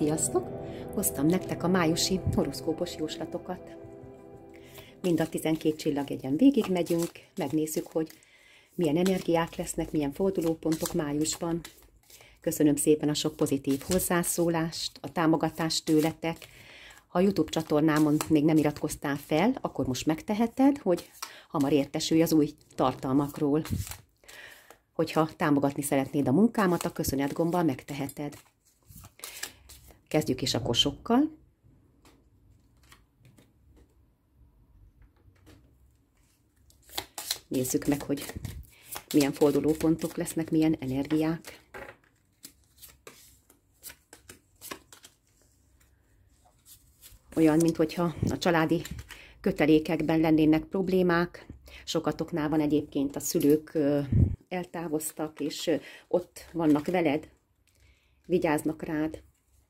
Sziasztok! Hoztam nektek a májusi horoszkópos jóslatokat. Mind a 12 csillagjegyen megyünk, megnézzük, hogy milyen energiák lesznek, milyen fordulópontok májusban. Köszönöm szépen a sok pozitív hozzászólást, a támogatást tőletek. Ha a YouTube csatornámon még nem iratkoztál fel, akkor most megteheted, hogy hamar értesülj az új tartalmakról. Hogyha támogatni szeretnéd a munkámat, a gombbal megteheted. Kezdjük is a kosokkal. Nézzük meg, hogy milyen fordulópontok lesznek, milyen energiák. Olyan, mint a családi kötelékekben lennének problémák. Sokatoknál van egyébként a szülők eltávoztak, és ott vannak veled, vigyáznak rád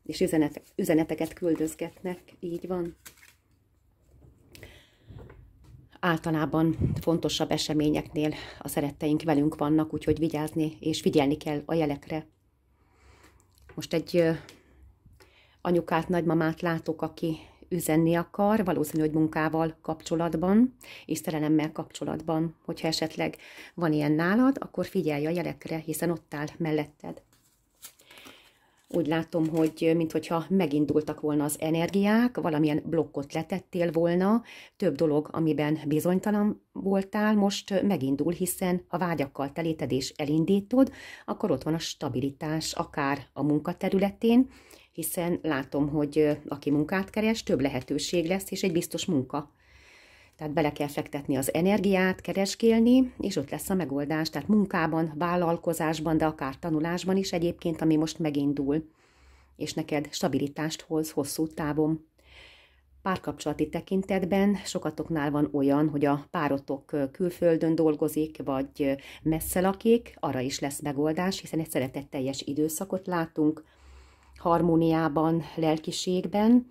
és üzenet, üzeneteket küldözgetnek, így van. Általában fontosabb eseményeknél a szeretteink velünk vannak, úgyhogy vigyázni és figyelni kell a jelekre. Most egy anyukát, nagymamát látok, aki üzenni akar, valószínű, hogy munkával kapcsolatban és szerelemmel kapcsolatban. Hogyha esetleg van ilyen nálad, akkor figyelj a jelekre, hiszen ott áll melletted. Úgy látom, hogy minthogyha megindultak volna az energiák, valamilyen blokkot letettél volna, több dolog, amiben bizonytalan voltál, most megindul, hiszen a vágyakkal teléted és elindítod, akkor ott van a stabilitás, akár a munkaterületén, hiszen látom, hogy aki munkát keres, több lehetőség lesz, és egy biztos munka tehát bele kell fektetni az energiát, kereskélni, és ott lesz a megoldás. Tehát munkában, vállalkozásban, de akár tanulásban is egyébként, ami most megindul, és neked stabilitást hoz hosszú távon. Párkapcsolati tekintetben sokatoknál van olyan, hogy a párotok külföldön dolgozik, vagy messze lakik, arra is lesz megoldás, hiszen egy szeretetteljes időszakot látunk, harmóniában, lelkiségben,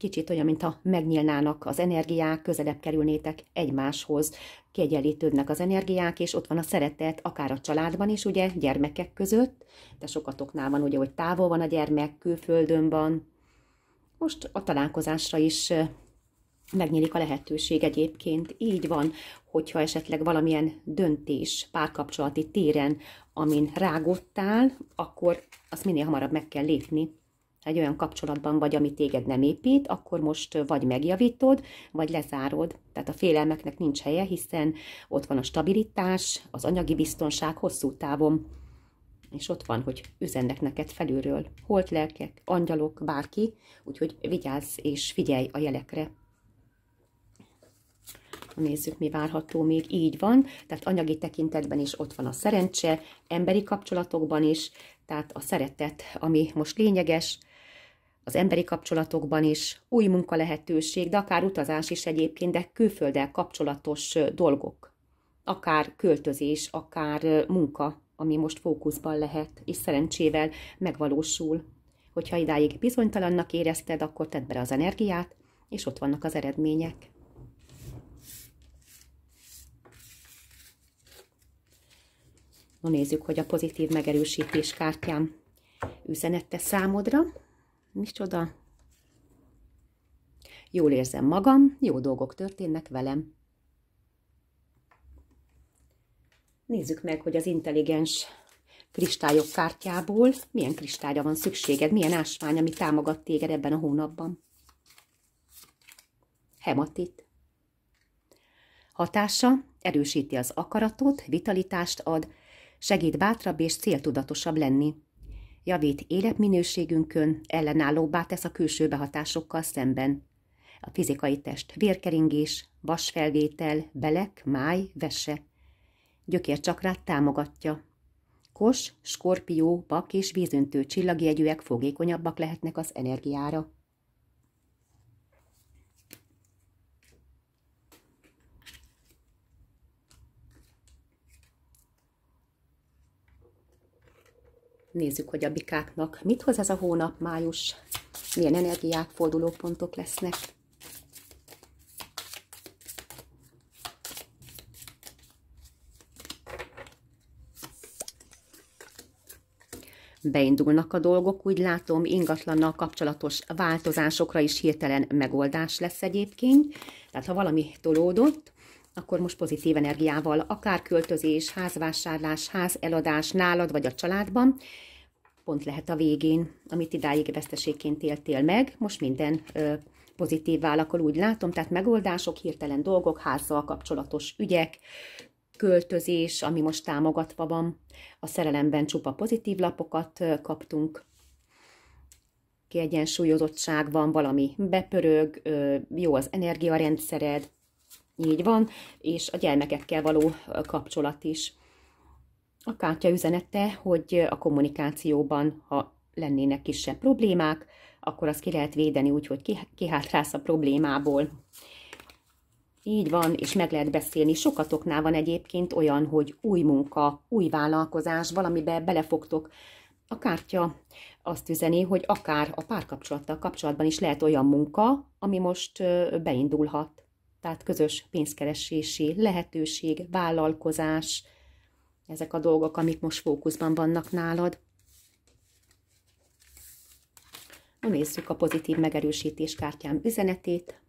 kicsit olyan, mintha megnyílnának az energiák, közelebb kerülnétek egymáshoz, kiegyenlítődnek az energiák, és ott van a szeretet, akár a családban is, ugye, gyermekek között, de sokatoknál van ugye, hogy távol van a gyermek, külföldön van. Most a találkozásra is megnyílik a lehetőség egyébként. Így van, hogyha esetleg valamilyen döntés párkapcsolati téren, amin rágottál, akkor azt minél hamarabb meg kell lépni, egy olyan kapcsolatban vagy, ami téged nem épít, akkor most vagy megjavítod, vagy lezárod. Tehát a félelmeknek nincs helye, hiszen ott van a stabilitás, az anyagi biztonság hosszú távon, és ott van, hogy üzennek neked felülről holt lelkek, angyalok, bárki, úgyhogy vigyázz és figyelj a jelekre. Nézzük, mi várható még. Így van, tehát anyagi tekintetben is ott van a szerencse, emberi kapcsolatokban is, tehát a szeretet, ami most lényeges, az emberi kapcsolatokban is, új munka lehetőség, de akár utazás is egyébként, de külfölddel kapcsolatos dolgok. Akár költözés, akár munka, ami most fókuszban lehet, és szerencsével megvalósul. Hogyha idáig bizonytalannak érezted, akkor tedd bele az energiát, és ott vannak az eredmények. Na nézzük, hogy a pozitív megerősítés kártyám üzenette számodra. Micsoda? Jól érzem magam, jó dolgok történnek velem. Nézzük meg, hogy az intelligens kristályok kártyából milyen kristálya van szükséged, milyen ásvány, ami támogat téged ebben a hónapban. Hematit. Hatása erősíti az akaratot, vitalitást ad, segít bátrabb és céltudatosabb lenni javít életminőségünkön, ellenállóbbá tesz a külső behatásokkal szemben. A fizikai test vérkeringés, vasfelvétel, belek, máj, vese. Gyökércsakrát támogatja. Kos, skorpió, bak és vízöntő csillagjegyűek fogékonyabbak lehetnek az energiára. Nézzük, hogy a bikáknak mit hoz ez a hónap, május, milyen energiák, fordulópontok lesznek. Beindulnak a dolgok, úgy látom, ingatlannal kapcsolatos változásokra is hirtelen megoldás lesz egyébként. Tehát ha valami tolódott, akkor most pozitív energiával, akár költözés, házvásárlás, ház eladás nálad vagy a családban, pont lehet a végén, amit idáig veszteségként éltél meg, most minden ö, pozitív alakul, úgy látom, tehát megoldások, hirtelen dolgok, házzal kapcsolatos ügyek, költözés, ami most támogatva van. A szerelemben csupa pozitív lapokat kaptunk, kiegyensúlyozottság van, valami bepörög, jó az energiarendszered, így van, és a gyermekekkel való kapcsolat is. A kártya üzenete, hogy a kommunikációban, ha lennének kisebb problémák, akkor azt ki lehet védeni úgy, hogy kihátrálsz a problémából. Így van, és meg lehet beszélni. Sokatoknál van egyébként olyan, hogy új munka, új vállalkozás, valamibe belefogtok. A kártya azt üzeni, hogy akár a párkapcsolattal kapcsolatban is lehet olyan munka, ami most beindulhat tehát közös pénzkeresési lehetőség, vállalkozás, ezek a dolgok, amik most fókuszban vannak nálad. Na, nézzük a pozitív megerősítés kártyám üzenetét.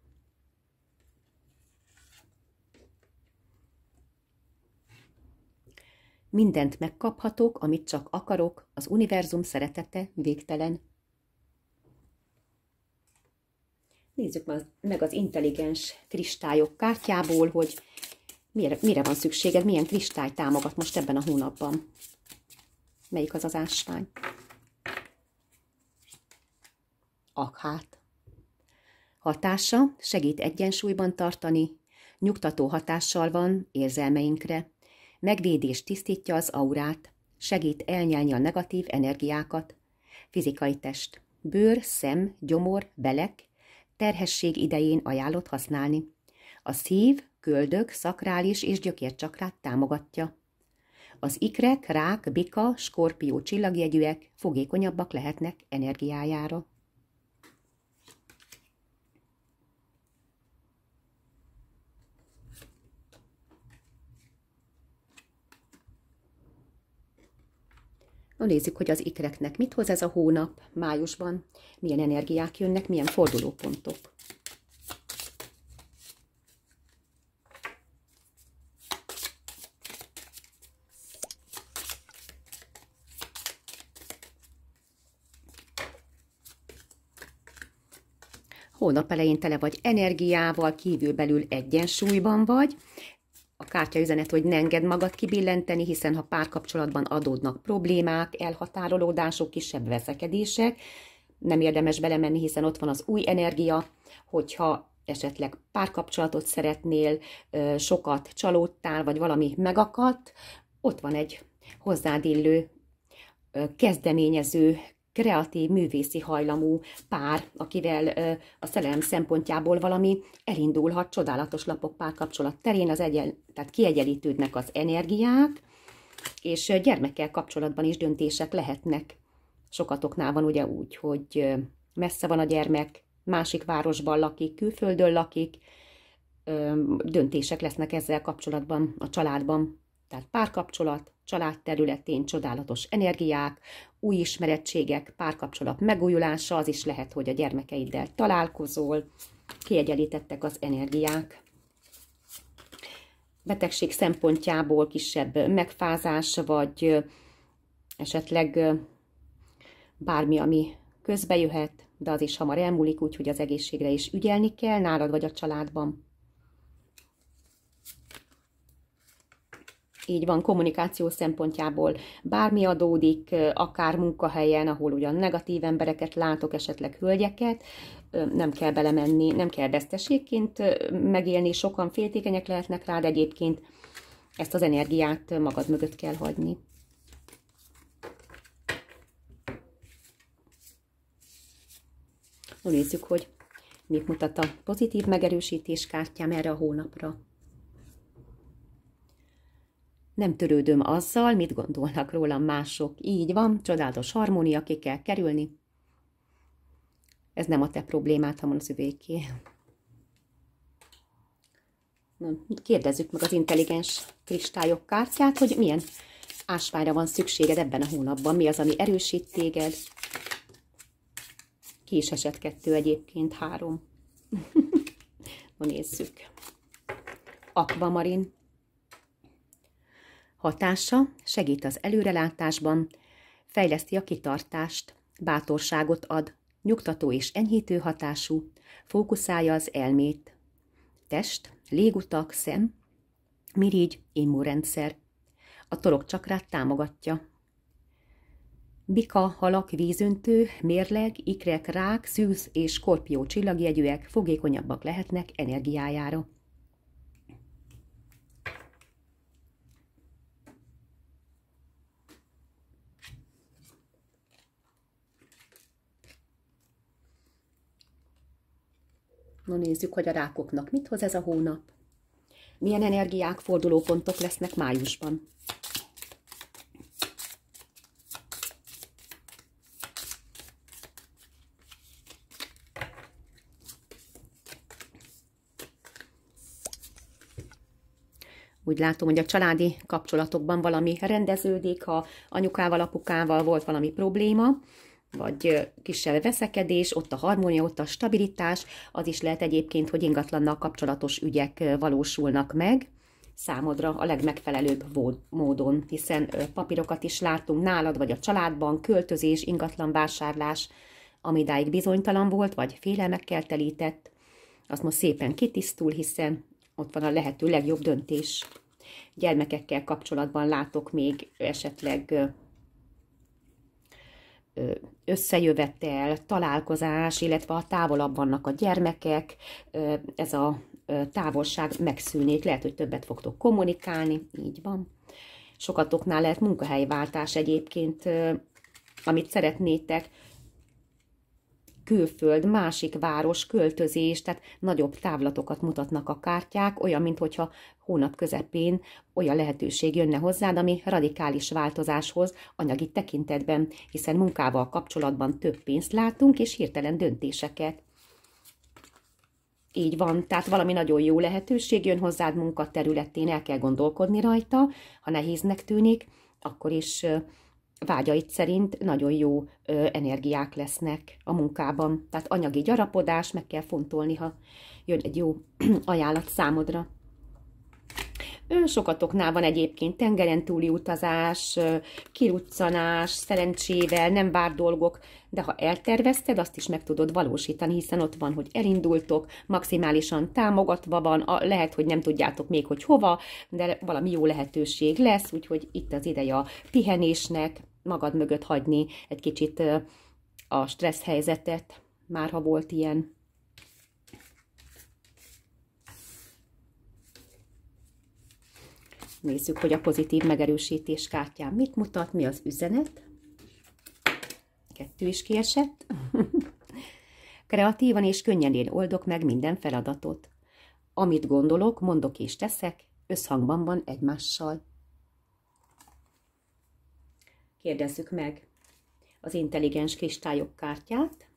Mindent megkaphatok, amit csak akarok, az univerzum szeretete végtelen Nézzük meg az intelligens kristályok kártyából, hogy mire, mire van szükséged, milyen kristály támogat most ebben a hónapban. Melyik az az ásvány? Akhát. Hatása segít egyensúlyban tartani, nyugtató hatással van érzelmeinkre, megvédés, tisztítja az aurát, segít elnyelni a negatív energiákat, fizikai test, bőr, szem, gyomor, belek, terhesség idején ajánlott használni. A szív, köldök, szakrális és gyökércsakrát támogatja. Az ikrek, rák, bika, skorpió csillagjegyűek fogékonyabbak lehetnek energiájára. Na nézzük, hogy az ikreknek mit hoz ez a hónap májusban, milyen energiák jönnek, milyen fordulópontok. Hónap elején tele vagy energiával, kívülbelül egyensúlyban vagy, kártyaüzenet, hogy ne enged magad kibillenteni, hiszen ha párkapcsolatban adódnak problémák, elhatárolódások, kisebb veszekedések, nem érdemes belemenni, hiszen ott van az új energia, hogyha esetleg párkapcsolatot szeretnél, sokat csalódtál, vagy valami megakadt, ott van egy hozzád illő kezdeményező, kreatív, művészi hajlamú pár, akivel a szerelem szempontjából valami elindulhat, csodálatos lapok párkapcsolat terén, az egyen, tehát kiegyenlítődnek az energiák, és gyermekkel kapcsolatban is döntések lehetnek. Sokatoknál van ugye úgy, hogy messze van a gyermek, másik városban lakik, külföldön lakik, döntések lesznek ezzel kapcsolatban a családban tehát párkapcsolat, család területén csodálatos energiák, új ismerettségek, párkapcsolat megújulása, az is lehet, hogy a gyermekeiddel találkozol, kiegyenlítettek az energiák. Betegség szempontjából kisebb megfázás, vagy esetleg bármi, ami közbejöhet, de az is hamar elmúlik, úgyhogy az egészségre is ügyelni kell nálad vagy a családban. így van, kommunikáció szempontjából bármi adódik, akár munkahelyen, ahol ugyan negatív embereket látok, esetleg hölgyeket, nem kell belemenni, nem kell veszteségként megélni, sokan féltékenyek lehetnek rá, de egyébként ezt az energiát magad mögött kell hagyni. Nézzük, hogy mit mutat a pozitív megerősítés kártyám erre a hónapra. Nem törődöm azzal, mit gondolnak rólam mások. Így van, csodálatos harmónia, ki kell kerülni. Ez nem a te problémád, ha az üvéké. Kérdezzük meg az intelligens kristályok kártyát, hogy milyen ásványra van szükséged ebben a hónapban, mi az, ami erősít téged. Ki is esett kettő egyébként, három. Na nézzük. Akvamarin. Hatása segít az előrelátásban, fejleszti a kitartást, bátorságot ad, nyugtató és enyhítő hatású, fókuszálja az elmét. Test, légutak, szem, mirigy, immunrendszer. A torokcsakrát támogatja. Bika, halak, vízöntő, mérleg, ikrek, rák, szűz és skorpió csillagjegyűek fogékonyabbak lehetnek energiájára. Na nézzük, hogy a rákoknak mit hoz ez a hónap. Milyen energiák, fordulópontok lesznek májusban. úgy látom, hogy a családi kapcsolatokban valami rendeződik, ha anyukával, apukával volt valami probléma, vagy kisebb veszekedés, ott a harmónia, ott a stabilitás, az is lehet egyébként, hogy ingatlannal kapcsolatos ügyek valósulnak meg számodra a legmegfelelőbb módon, hiszen papírokat is látunk nálad, vagy a családban, költözés, ingatlanvásárlás, amidáig bizonytalan volt, vagy félelmekkel telített, azt most szépen kitisztul, hiszen ott van a lehető legjobb döntés. Gyermekekkel kapcsolatban látok még esetleg összejövetel, találkozás, illetve a távolabb vannak a gyermekek, ez a távolság megszűnik, lehet, hogy többet fogtok kommunikálni, így van. Sokatoknál lehet munkahelyváltás egyébként, amit szeretnétek, külföld, másik város, költözés, tehát nagyobb távlatokat mutatnak a kártyák, olyan, mintha hónap közepén olyan lehetőség jönne hozzád, ami radikális változáshoz anyagi tekintetben, hiszen munkával kapcsolatban több pénzt látunk, és hirtelen döntéseket. Így van, tehát valami nagyon jó lehetőség jön hozzád munkaterületén, el kell gondolkodni rajta, ha nehéznek tűnik, akkor is vágyait szerint nagyon jó ö, energiák lesznek a munkában. Tehát anyagi gyarapodás, meg kell fontolni, ha jön egy jó ajánlat számodra. Ö, sokatoknál van egyébként tengeren túli utazás, ö, kiruccanás, szerencsével, nem vár dolgok, de ha eltervezted, azt is meg tudod valósítani, hiszen ott van, hogy elindultok, maximálisan támogatva van, a, lehet, hogy nem tudjátok még, hogy hova, de valami jó lehetőség lesz, úgyhogy itt az ideje a pihenésnek, magad mögött hagyni egy kicsit a stressz helyzetet, már ha volt ilyen. Nézzük, hogy a pozitív megerősítés kártyán mit mutat, mi az üzenet. Kettő is kiesett. Kreatívan és könnyen én oldok meg minden feladatot. Amit gondolok, mondok és teszek, összhangban van egymással. Kérdezzük meg az intelligens kristályok kártyát.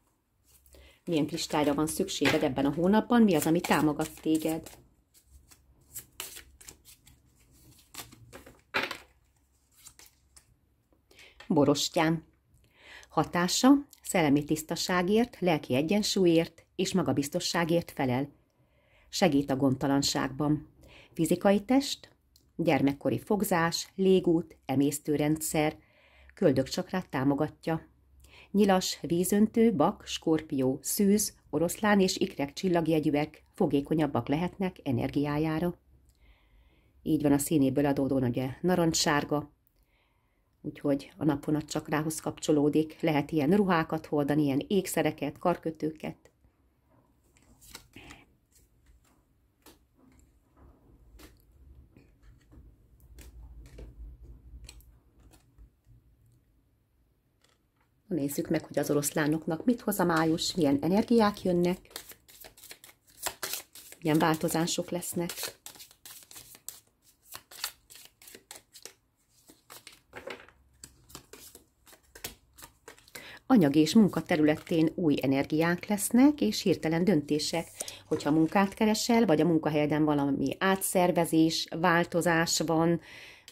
Milyen kristályra van szükséged ebben a hónapban? Mi az, ami támogat téged? Borostyán. Hatása szellemi tisztaságért, lelki egyensúlyért és magabiztosságért felel. Segít a gondtalanságban. Fizikai test, gyermekkori fogzás, légút, emésztőrendszer, köldökcsakrát támogatja. Nyilas, vízöntő, bak, skorpió, szűz, oroszlán és ikrek csillagjegyűek fogékonyabbak lehetnek energiájára. Így van a színéből adódóan ugye narancssárga, úgyhogy a csak csakrához kapcsolódik, lehet ilyen ruhákat hordani, ilyen ékszereket, karkötőket, Nézzük meg, hogy az oroszlánoknak mit hoz a május, milyen energiák jönnek, milyen változások lesznek. anyagi és munkaterületén új energiák lesznek, és hirtelen döntések, hogyha munkát keresel, vagy a munkahelyeden valami átszervezés, változás van,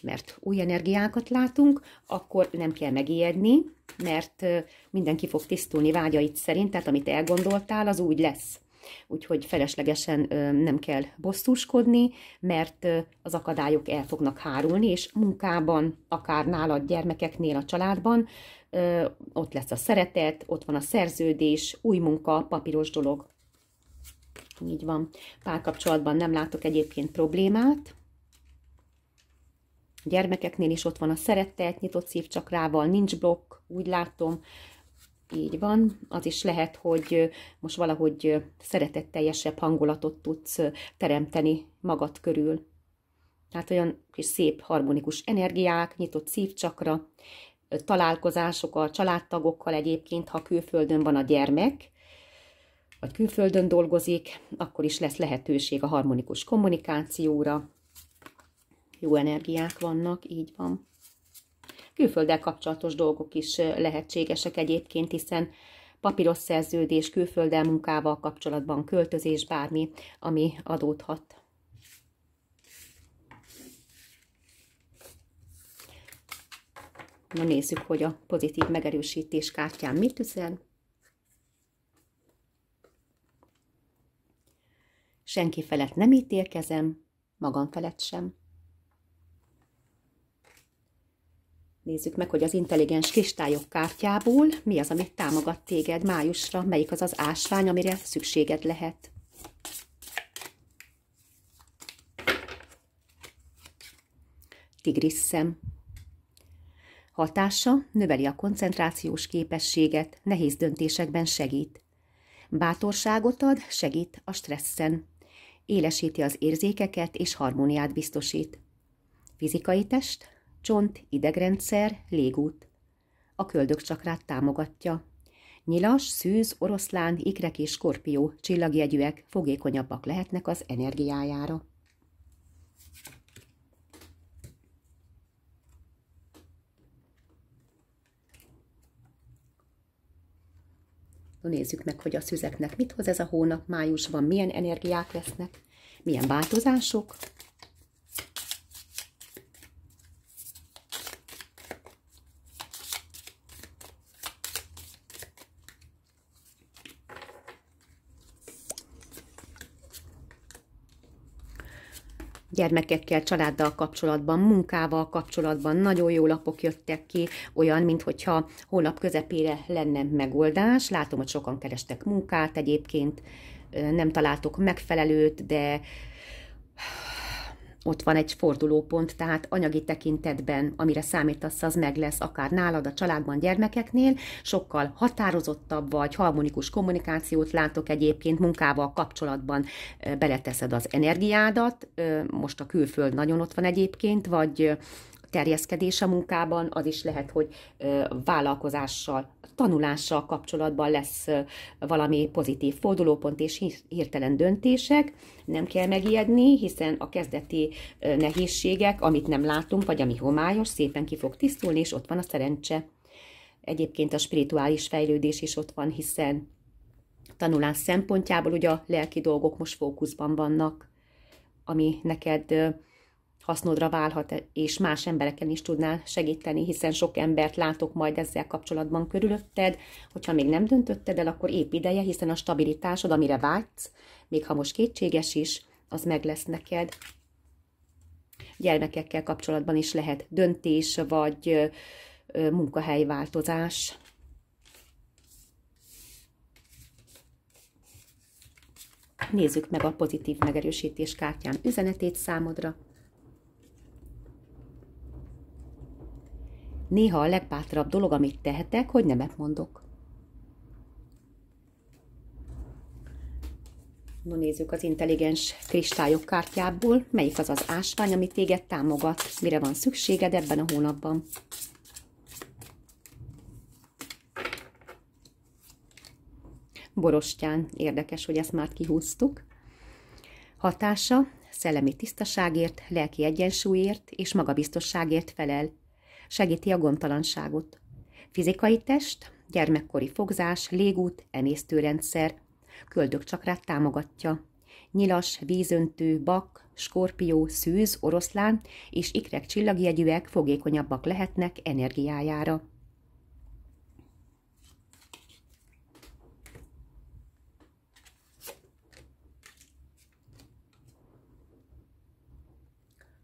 mert új energiákat látunk, akkor nem kell megijedni, mert mindenki fog tisztulni vágyait szerint, tehát amit elgondoltál, az úgy lesz. Úgyhogy feleslegesen nem kell bosszúskodni, mert az akadályok el fognak hárulni, és munkában, akár nálad, gyermekeknél, a családban, ott lesz a szeretet, ott van a szerződés, új munka, papíros dolog. Így van. Párkapcsolatban nem látok egyébként problémát, a gyermekeknél is ott van a szerettelt nyitott szívcsakrával, nincs blokk, úgy látom. Így van, az is lehet, hogy most valahogy szeretetteljesebb hangulatot tudsz teremteni magad körül. Tehát olyan kis szép, harmonikus energiák, nyitott szívcsakra, találkozások a családtagokkal egyébként, ha külföldön van a gyermek, vagy külföldön dolgozik, akkor is lesz lehetőség a harmonikus kommunikációra, jó energiák vannak, így van. Külfölddel kapcsolatos dolgok is lehetségesek egyébként, hiszen papíros szerződés, külfölddel munkával kapcsolatban költözés, bármi, ami adódhat. Na nézzük, hogy a pozitív megerősítés kártyán mit üzen. Senki felett nem ítélkezem, magam felett sem. Nézzük meg, hogy az intelligens kristályok kártyából mi az, amit támogat téged májusra, melyik az az ásvány, amire szükséged lehet. Tigrisszem. Hatása növeli a koncentrációs képességet, nehéz döntésekben segít. Bátorságot ad, segít a stresszen. Élesíti az érzékeket és harmóniát biztosít. Fizikai test csont, idegrendszer, légút. A köldök csakrát támogatja. Nyilas, szűz, oroszlán, ikrek és skorpió csillagjegyűek fogékonyabbak lehetnek az energiájára. nézzük meg, hogy a szüzeknek mit hoz ez a hónap májusban, milyen energiák lesznek, milyen változások, gyermekekkel, családdal kapcsolatban, munkával kapcsolatban nagyon jó lapok jöttek ki, olyan, mintha holnap közepére lenne megoldás. Látom, hogy sokan kerestek munkát egyébként, nem találtok megfelelőt, de ott van egy fordulópont, tehát anyagi tekintetben, amire számítasz, az meg lesz akár nálad, a családban, gyermekeknél, sokkal határozottabb vagy, harmonikus kommunikációt látok egyébként, munkával kapcsolatban beleteszed az energiádat, most a külföld nagyon ott van egyébként, vagy terjeszkedés a munkában, az is lehet, hogy vállalkozással, tanulással kapcsolatban lesz valami pozitív fordulópont és hirtelen döntések. Nem kell megijedni, hiszen a kezdeti nehézségek, amit nem látunk, vagy ami homályos, szépen ki fog tisztulni, és ott van a szerencse. Egyébként a spirituális fejlődés is ott van, hiszen tanulás szempontjából ugye a lelki dolgok most fókuszban vannak, ami neked hasznodra válhat, és más embereken is tudnál segíteni, hiszen sok embert látok majd ezzel kapcsolatban körülötted, hogyha még nem döntötted el, akkor épp ideje, hiszen a stabilitásod, amire vágysz, még ha most kétséges is, az meg lesz neked. Gyermekekkel kapcsolatban is lehet döntés, vagy munkahelyváltozás. Nézzük meg a pozitív megerősítés kártyán üzenetét számodra. Néha a legbátrabb dolog, amit tehetek, hogy nemet mondok. No nézzük az intelligens kristályok kártyából, melyik az az ásvány, ami téged támogat, mire van szükséged ebben a hónapban. Borostyán, érdekes, hogy ezt már kihúztuk. Hatása, szellemi tisztaságért, lelki egyensúlyért és magabiztosságért felel segíti a gondtalanságot. Fizikai test, gyermekkori fogzás, légút, emésztőrendszer, köldökcsakrát támogatja. Nyilas, vízöntő, bak, skorpió, szűz, oroszlán és ikrek csillagjegyűek fogékonyabbak lehetnek energiájára.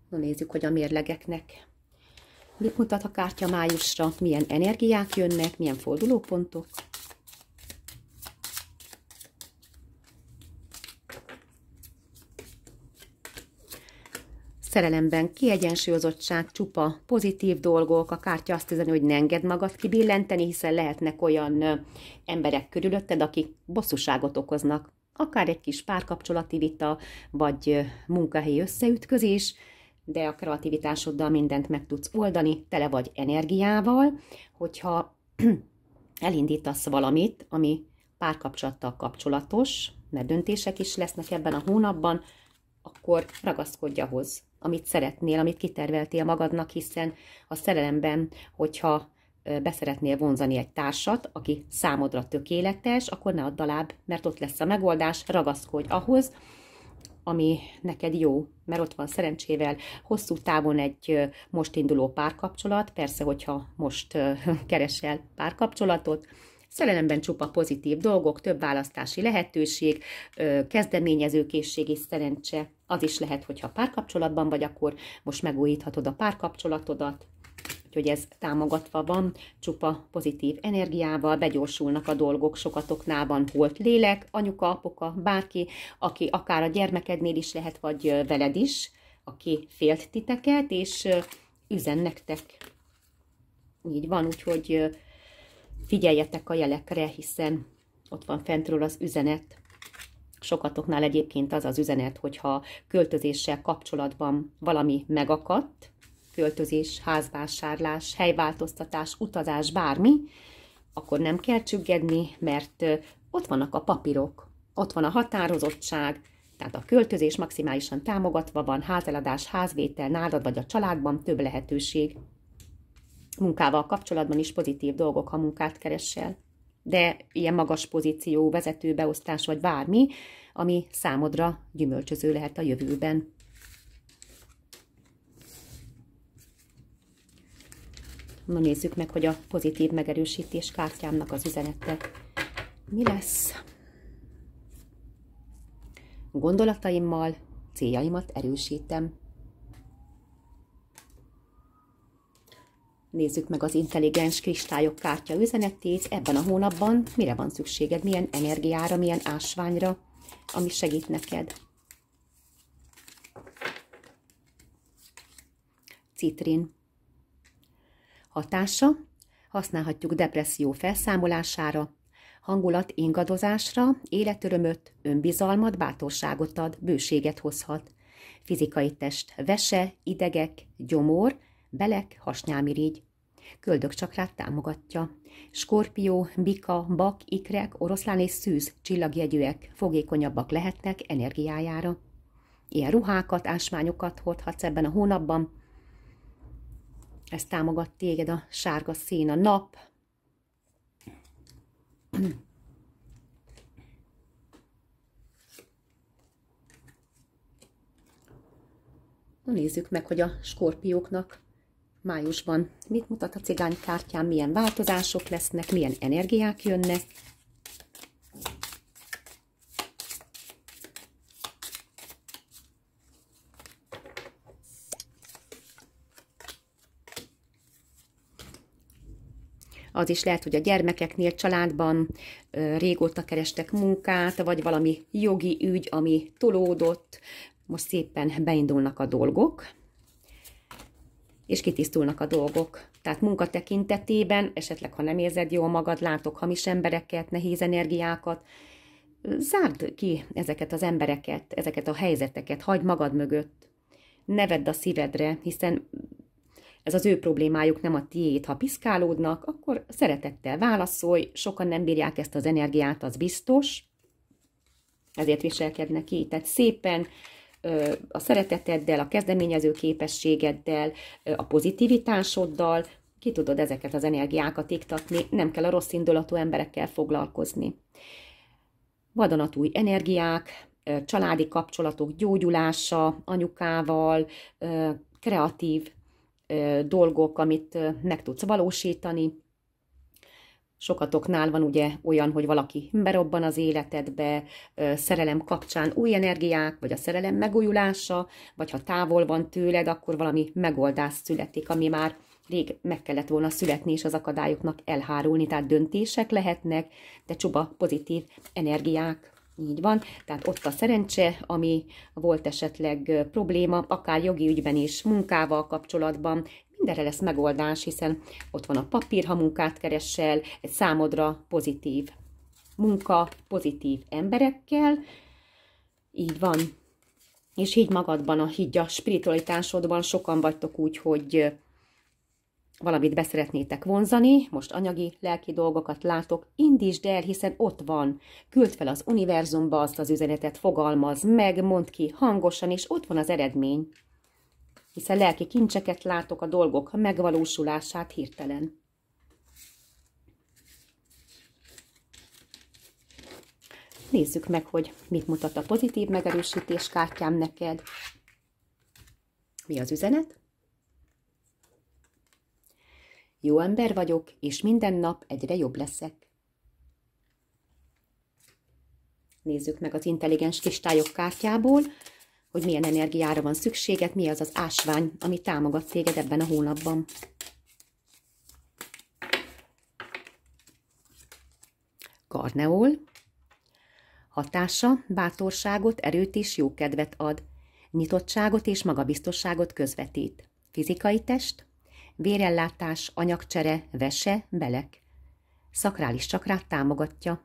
Na nézzük, hogy a mérlegeknek Mit mutat a kártya májusra? Milyen energiák jönnek, milyen fordulópontok? Szerelemben kiegyensúlyozottság, csupa pozitív dolgok, a kártya azt üzeni, hogy ne enged magad kibillenteni, hiszen lehetnek olyan emberek körülötted, akik bosszúságot okoznak. Akár egy kis párkapcsolati vita, vagy munkahelyi összeütközés, de a kreativitásoddal mindent meg tudsz oldani, tele vagy energiával, hogyha elindítasz valamit, ami párkapcsolattal kapcsolatos, mert döntések is lesznek ebben a hónapban, akkor ragaszkodj ahhoz, amit szeretnél, amit kiterveltél magadnak, hiszen a szerelemben, hogyha beszeretnél vonzani egy társat, aki számodra tökéletes, akkor ne add alább, mert ott lesz a megoldás, ragaszkodj ahhoz, ami neked jó, mert ott van szerencsével hosszú távon egy most induló párkapcsolat, persze, hogyha most keresel párkapcsolatot, Szerelemben csupa pozitív dolgok, több választási lehetőség, kezdeményezőkészség és szerencse. Az is lehet, hogyha párkapcsolatban vagy, akkor most megújíthatod a párkapcsolatodat, Úgyhogy ez támogatva van, csupa pozitív energiával, begyorsulnak a dolgok, sokatoknál van volt lélek, anyuka, apuka, bárki, aki akár a gyermekednél is lehet, vagy veled is, aki félt titeket, és üzen nektek. Így van, úgyhogy figyeljetek a jelekre, hiszen ott van fentről az üzenet. Sokatoknál egyébként az az üzenet, hogyha költözéssel kapcsolatban valami megakadt, költözés, házvásárlás, helyváltoztatás, utazás, bármi, akkor nem kell csüggedni, mert ott vannak a papírok, ott van a határozottság, tehát a költözés maximálisan támogatva van, házeladás, házvétel, nálad vagy a családban több lehetőség. Munkával kapcsolatban is pozitív dolgok, ha munkát keresel. De ilyen magas pozíció, vezető, beosztás vagy bármi, ami számodra gyümölcsöző lehet a jövőben. Na nézzük meg, hogy a pozitív megerősítés kártyámnak az üzenete mi lesz. Gondolataimmal céljaimat erősítem. Nézzük meg az intelligens kristályok kártya üzenetét. Ebben a hónapban mire van szükséged, milyen energiára, milyen ásványra, ami segít neked. Citrin. Hatása használhatjuk depresszió felszámolására, hangulat ingadozásra, életörömöt, önbizalmat, bátorságot ad, bőséget hozhat. Fizikai test vese, idegek, gyomor, belek, hasnyálmirigy. Köldökcsakrát támogatja. Skorpió, bika, bak, ikrek, oroszlán és szűz csillagjegyűek fogékonyabbak lehetnek energiájára. Ilyen ruhákat, ásványokat hordhatsz ebben a hónapban, ez támogat téged a sárga szín, a nap. Na Nézzük meg, hogy a skorpióknak májusban mit mutat a cigánykártyán, milyen változások lesznek, milyen energiák jönnek. az is lehet, hogy a gyermekeknél, családban régóta kerestek munkát, vagy valami jogi ügy, ami tolódott, most szépen beindulnak a dolgok, és kitisztulnak a dolgok. Tehát munka tekintetében, esetleg ha nem érzed jól magad, látok hamis embereket, nehéz energiákat, zárd ki ezeket az embereket, ezeket a helyzeteket, hagyd magad mögött, ne vedd a szívedre, hiszen ez az ő problémájuk, nem a tiéd. Ha piszkálódnak, akkor szeretettel válaszolj, sokan nem bírják ezt az energiát, az biztos, ezért viselkednek így. Tehát szépen a szereteteddel, a kezdeményező képességeddel, a pozitivitásoddal ki tudod ezeket az energiákat iktatni, nem kell a rossz indulatú emberekkel foglalkozni. Vadonatúj energiák, családi kapcsolatok gyógyulása anyukával, kreatív dolgok, amit meg tudsz valósítani. Sokatoknál van ugye olyan, hogy valaki berobban az életedbe, szerelem kapcsán új energiák, vagy a szerelem megújulása, vagy ha távol van tőled, akkor valami megoldás születik, ami már rég meg kellett volna születni, és az akadályoknak elhárulni, tehát döntések lehetnek, de csuba pozitív energiák így van, tehát ott a szerencse, ami volt esetleg probléma, akár jogi ügyben is, munkával kapcsolatban, mindenre lesz megoldás, hiszen ott van a papír, ha munkát keresel, egy számodra pozitív munka, pozitív emberekkel, így van. És így magadban a higgy a spiritualitásodban, sokan vagytok úgy, hogy valamit beszeretnétek vonzani, most anyagi, lelki dolgokat látok, indítsd el, hiszen ott van. Küld fel az univerzumba azt az üzenetet, fogalmaz meg, mondd ki hangosan, és ott van az eredmény. Hiszen lelki kincseket látok a dolgok megvalósulását hirtelen. Nézzük meg, hogy mit mutat a pozitív megerősítés kártyám neked. Mi az üzenet? Jó ember vagyok, és minden nap egyre jobb leszek. Nézzük meg az intelligens kristályok kártyából, hogy milyen energiára van szükséged, mi az az ásvány, ami támogat téged ebben a hónapban. Karneol. Hatása bátorságot, erőt és jókedvet ad. Nyitottságot és magabiztosságot közvetít. Fizikai test vérellátás, anyagcsere, vese, belek. Szakrális csakrát támogatja.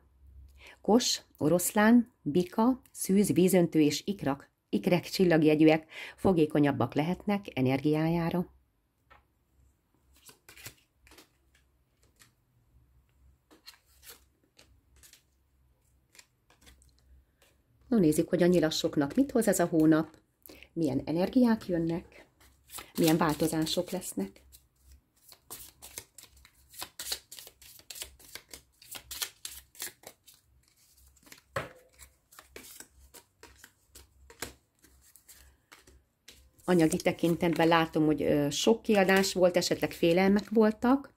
Kos, oroszlán, bika, szűz, vízöntő és ikrak, ikrek csillagjegyűek fogékonyabbak lehetnek energiájára. No, nézzük, hogy a nyilasoknak mit hoz ez a hónap, milyen energiák jönnek, milyen változások lesznek. anyagi tekintetben látom, hogy sok kiadás volt, esetleg félelmek voltak,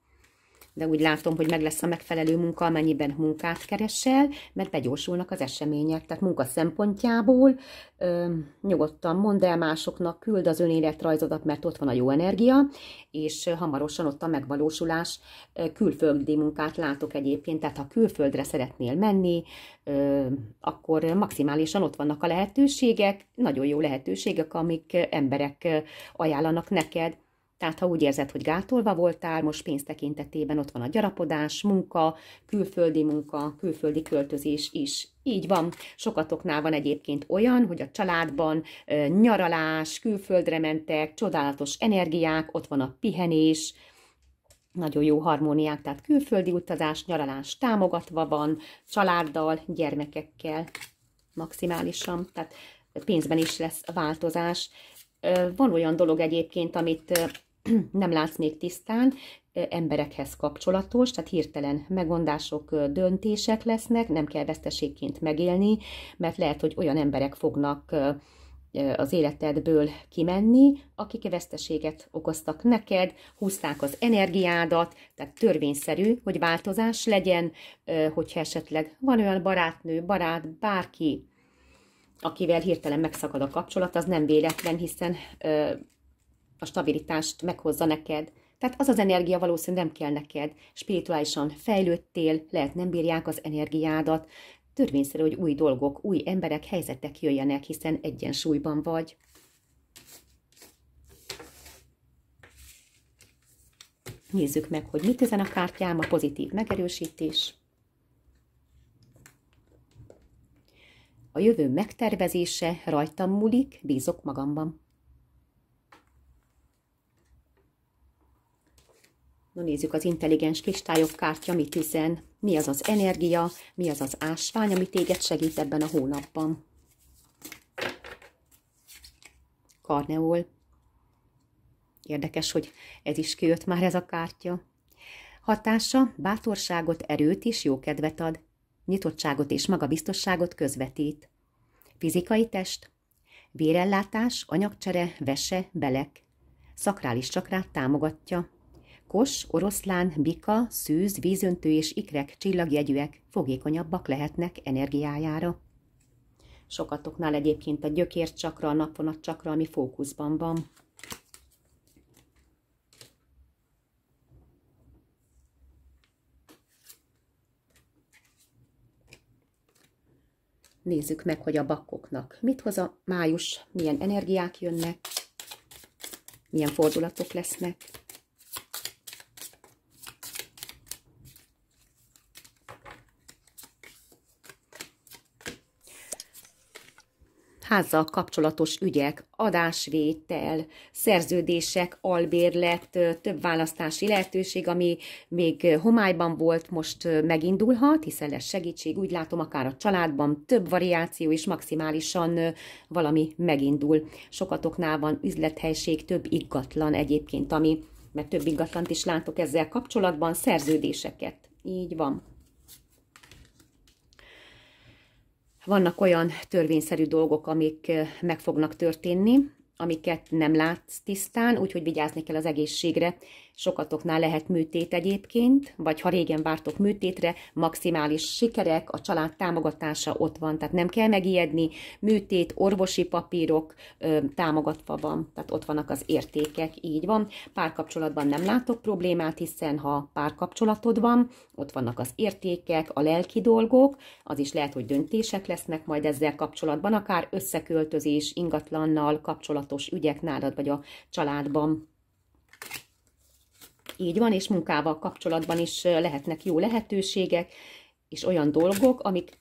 de úgy látom, hogy meg lesz a megfelelő munka, amennyiben munkát keresel, mert begyorsulnak az események. Tehát munka szempontjából ö, nyugodtan mondd el másoknak, küld az önéletrajzodat, mert ott van a jó energia, és hamarosan ott a megvalósulás. Külföldi munkát látok egyébként, tehát ha külföldre szeretnél menni, ö, akkor maximálisan ott vannak a lehetőségek, nagyon jó lehetőségek, amik emberek ajánlanak neked tehát ha úgy érzed, hogy gátolva voltál, most pénz tekintetében ott van a gyarapodás, munka, külföldi munka, külföldi költözés is. Így van. Sokatoknál van egyébként olyan, hogy a családban ö, nyaralás, külföldre mentek, csodálatos energiák, ott van a pihenés, nagyon jó harmóniák, tehát külföldi utazás, nyaralás támogatva van, családdal, gyermekekkel maximálisan, tehát pénzben is lesz változás. Van olyan dolog egyébként, amit nem látsz még tisztán, emberekhez kapcsolatos, tehát hirtelen megondások, döntések lesznek, nem kell veszteségként megélni, mert lehet, hogy olyan emberek fognak az életedből kimenni, akik veszteséget okoztak neked, húzták az energiádat, tehát törvényszerű, hogy változás legyen, hogyha esetleg van olyan barátnő, barát, bárki, akivel hirtelen megszakad a kapcsolat, az nem véletlen, hiszen a stabilitást meghozza neked. Tehát az az energia valószínűleg nem kell neked. Spirituálisan fejlődtél, lehet nem bírják az energiádat. Törvényszerű, hogy új dolgok, új emberek, helyzetek jöjjenek, hiszen egyensúlyban vagy. Nézzük meg, hogy mit ezen a kártyám, a pozitív megerősítés. A jövő megtervezése rajtam múlik, bízok magamban. Na nézzük az intelligens kristályok kártya mit üzen, mi az az energia, mi az az ásvány, ami téged segít ebben a hónapban. Karneol. Érdekes, hogy ez is kijött már ez a kártya. Hatása bátorságot, erőt és kedvet ad, nyitottságot és magabiztosságot közvetít. Fizikai test, vérellátás, anyagcsere, vese, belek. Szakrális csakrát támogatja, Kos, oroszlán, bika, szűz, vízöntő és ikrek csillagjegyűek fogékonyabbak lehetnek energiájára. Sokatoknál egyébként a gyökér csakra, a napvonat csakra, ami fókuszban van. Nézzük meg, hogy a bakkoknak mit hoz a május, milyen energiák jönnek, milyen fordulatok lesznek. házzal kapcsolatos ügyek, adásvétel, szerződések, albérlet, több választási lehetőség, ami még homályban volt, most megindulhat, hiszen lesz segítség, úgy látom, akár a családban több variáció is maximálisan valami megindul. Sokatoknál van üzlethelység, több igatlan egyébként, ami, mert több igatlant is látok ezzel kapcsolatban, szerződéseket. Így van. Vannak olyan törvényszerű dolgok, amik eh, meg fognak történni, amiket nem látsz tisztán, úgyhogy vigyázni kell az egészségre. Sokatoknál lehet műtét egyébként, vagy ha régen vártok műtétre, maximális sikerek, a család támogatása ott van, tehát nem kell megijedni, műtét, orvosi papírok ö, támogatva van, tehát ott vannak az értékek, így van. Párkapcsolatban nem látok problémát, hiszen ha párkapcsolatod van, ott vannak az értékek, a lelki dolgok, az is lehet, hogy döntések lesznek majd ezzel kapcsolatban, akár összeköltözés, ingatlannal kapcsolat kapcsolatos ügyek nálad vagy a családban. Így van, és munkával kapcsolatban is lehetnek jó lehetőségek, és olyan dolgok, amik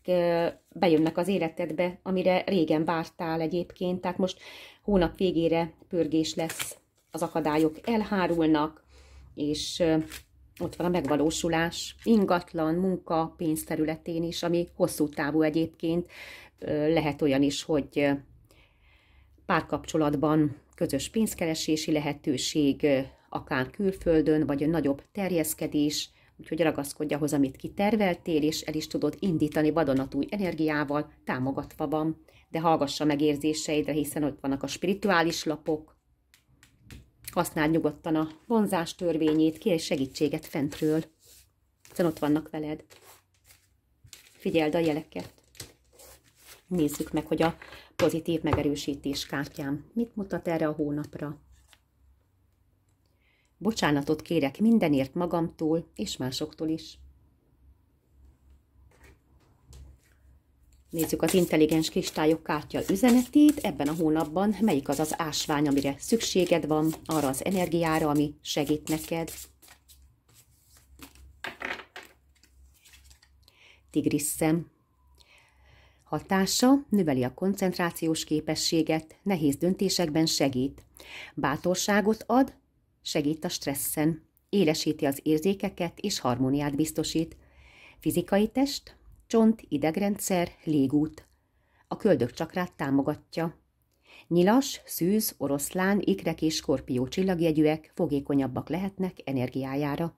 bejönnek az életedbe, amire régen vártál egyébként, tehát most hónap végére pörgés lesz, az akadályok elhárulnak, és ott van a megvalósulás, ingatlan, munka, pénzterületén is, ami hosszú távú egyébként, lehet olyan is, hogy párkapcsolatban közös pénzkeresési lehetőség, akár külföldön, vagy nagyobb terjeszkedés, úgyhogy ragaszkodj ahhoz, amit kiterveltél, és el is tudod indítani vadonatúj energiával, támogatva van. De hallgassa meg érzéseidre, hiszen ott vannak a spirituális lapok. Használd nyugodtan a vonzás törvényét, kérj segítséget fentről, hiszen ott vannak veled. Figyeld a jeleket. Nézzük meg, hogy a pozitív megerősítés kártyám. Mit mutat erre a hónapra? Bocsánatot kérek mindenért magamtól és másoktól is. Nézzük az intelligens kristályok kártya üzenetét. Ebben a hónapban melyik az az ásvány, amire szükséged van, arra az energiára, ami segít neked. szem. Hatása növeli a koncentrációs képességet, nehéz döntésekben segít. Bátorságot ad, segít a stresszen. Élesíti az érzékeket és harmóniát biztosít. Fizikai test, csont, idegrendszer, légút. A csakrát támogatja. Nyilas, szűz, oroszlán, ikrek és skorpió csillagjegyűek fogékonyabbak lehetnek energiájára.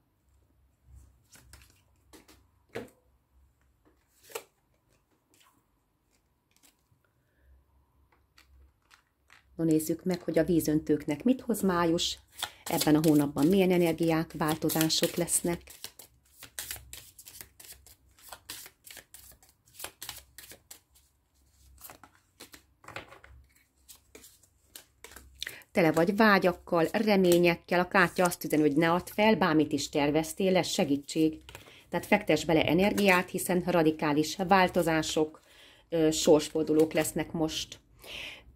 No nézzük meg, hogy a vízöntőknek mit hoz május, ebben a hónapban milyen energiák, változások lesznek. tele vagy vágyakkal, reményekkel, a kártya azt üzen, hogy ne add fel, bármit is terveztél, lesz segítség. Tehát fektes bele energiát, hiszen radikális változások, sorsfordulók lesznek most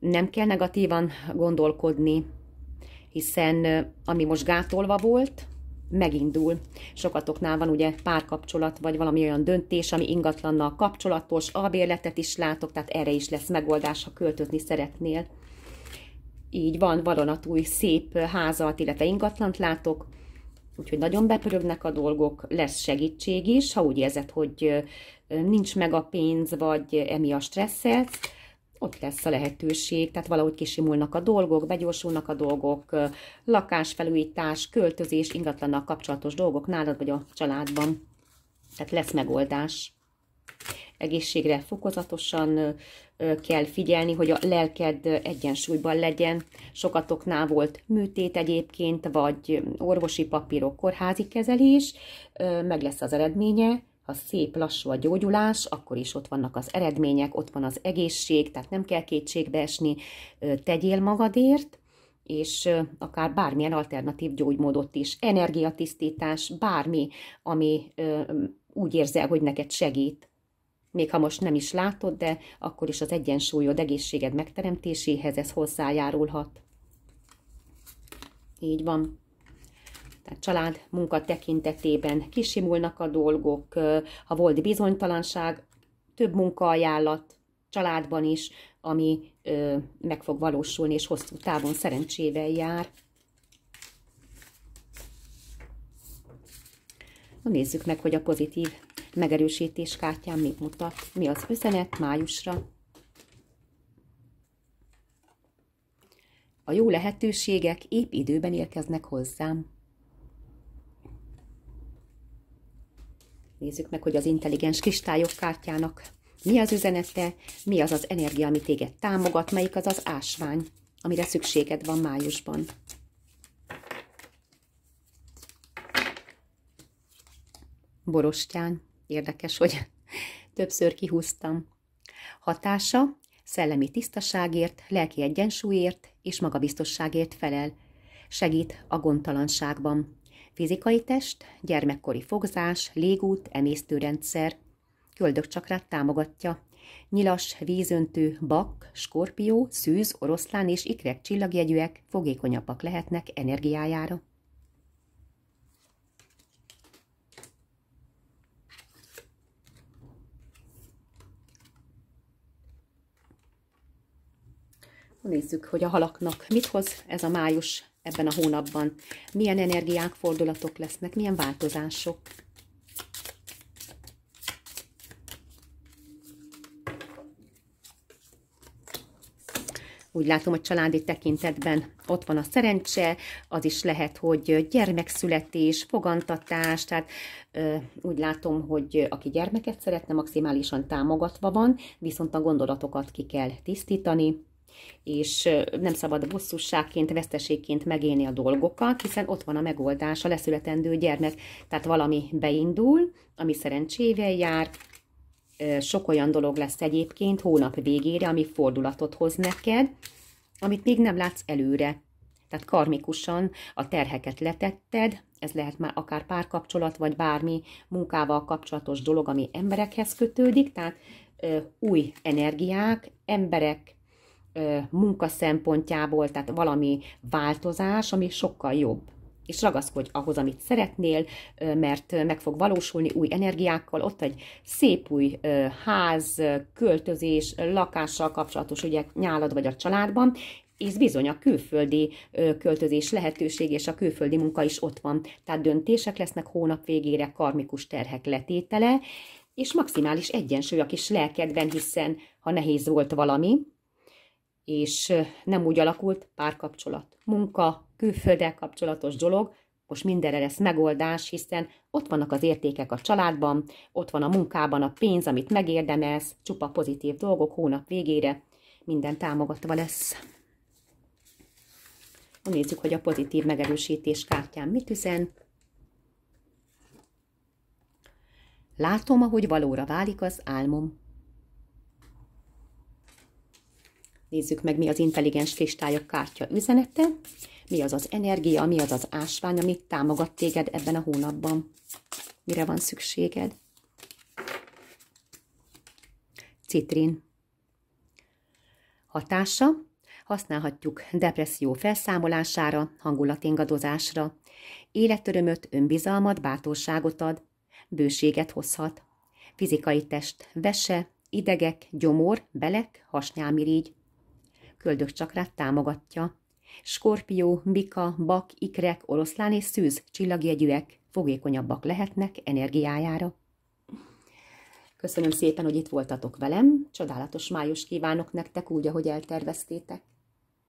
nem kell negatívan gondolkodni, hiszen ami most gátolva volt, megindul. Sokatoknál van ugye párkapcsolat, vagy valami olyan döntés, ami ingatlannal kapcsolatos, albérletet is látok, tehát erre is lesz megoldás, ha költözni szeretnél. Így van, valonatúj szép házat, illetve ingatlant látok, úgyhogy nagyon bepörögnek a dolgok, lesz segítség is, ha úgy érzed, hogy nincs meg a pénz, vagy emiatt stresszelsz, ott lesz a lehetőség, tehát valahogy kisimulnak a dolgok, begyorsulnak a dolgok, lakásfelújítás, költözés, ingatlannal kapcsolatos dolgok nálad vagy a családban. Tehát lesz megoldás. Egészségre fokozatosan kell figyelni, hogy a lelked egyensúlyban legyen. Sokatoknál volt műtét egyébként, vagy orvosi papírok, kórházi kezelés, meg lesz az eredménye, ha szép lassú a gyógyulás, akkor is ott vannak az eredmények, ott van az egészség, tehát nem kell kétségbe esni, tegyél magadért, és akár bármilyen alternatív gyógymódot is, energiatisztítás, bármi, ami úgy érzel, hogy neked segít, még ha most nem is látod, de akkor is az egyensúlyod egészséged megteremtéséhez ez hozzájárulhat. Így van tehát család munka tekintetében kisimulnak a dolgok, ha volt bizonytalanság, több munkaajánlat családban is, ami meg fog valósulni, és hosszú távon szerencsével jár. Na nézzük meg, hogy a pozitív megerősítés kártyán mit mutat, mi az üzenet májusra. A jó lehetőségek épp időben érkeznek hozzám. Nézzük meg, hogy az intelligens kristályok kártyának mi az üzenete, mi az az energia, ami téged támogat, melyik az az ásvány, amire szükséged van májusban. Borostyán. Érdekes, hogy többször kihúztam. Hatása szellemi tisztaságért, lelki egyensúlyért és magabiztosságért felel. Segít a gondtalanságban. Fizikai test, gyermekkori fogzás, légút, emésztőrendszer. Köldökcsakrát támogatja. Nyilas, vízöntő, bak, skorpió, szűz, oroszlán és ikrek csillagjegyűek fogékonyabbak lehetnek energiájára. Nézzük, hogy a halaknak mit hoz ez a május ebben a hónapban. Milyen energiák, fordulatok lesznek, milyen változások. Úgy látom, hogy családi tekintetben ott van a szerencse, az is lehet, hogy gyermekszületés, fogantatás, tehát ö, úgy látom, hogy aki gyermeket szeretne, maximálisan támogatva van, viszont a gondolatokat ki kell tisztítani, és nem szabad bosszusságként, veszteségként megélni a dolgokat, hiszen ott van a megoldás, a leszületendő gyermek, tehát valami beindul, ami szerencsével jár, sok olyan dolog lesz egyébként hónap végére, ami fordulatot hoz neked, amit még nem látsz előre. Tehát karmikusan a terheket letetted, ez lehet már akár párkapcsolat, vagy bármi munkával kapcsolatos dolog, ami emberekhez kötődik, tehát ö, új energiák, emberek, munka szempontjából, tehát valami változás, ami sokkal jobb. És ragaszkodj ahhoz, amit szeretnél, mert meg fog valósulni új energiákkal. Ott egy szép új ház, költözés, lakással kapcsolatos ügyek nyálad vagy a családban, és bizony a külföldi költözés lehetőség és a külföldi munka is ott van. Tehát döntések lesznek hónap végére, karmikus terhek letétele, és maximális egyensúly a kis lelkedben, hiszen ha nehéz volt valami, és nem úgy alakult párkapcsolat, munka, külfölddel kapcsolatos dolog, most mindenre lesz megoldás, hiszen ott vannak az értékek a családban, ott van a munkában a pénz, amit megérdemelsz, csupa pozitív dolgok hónap végére, minden támogatva lesz. Nézzük, hogy a pozitív megerősítés kártyán mit üzen. Látom, ahogy valóra válik az álmom. Nézzük meg, mi az intelligens kristályok kártya üzenete, mi az az energia, mi az az ásvány, amit támogat téged ebben a hónapban. Mire van szükséged? Citrin. Hatása. Használhatjuk depresszió felszámolására, hangulatingadozásra. Életörömöt, önbizalmat, bátorságot ad, bőséget hozhat. Fizikai test, vese, idegek, gyomor, belek, hasnyálmirigy köldök csakrát támogatja. Skorpió, bika, bak, ikrek, oroszlán és szűz csillagjegyűek fogékonyabbak lehetnek energiájára. Köszönöm szépen, hogy itt voltatok velem, csodálatos május kívánok nektek úgy, ahogy elterveztétek.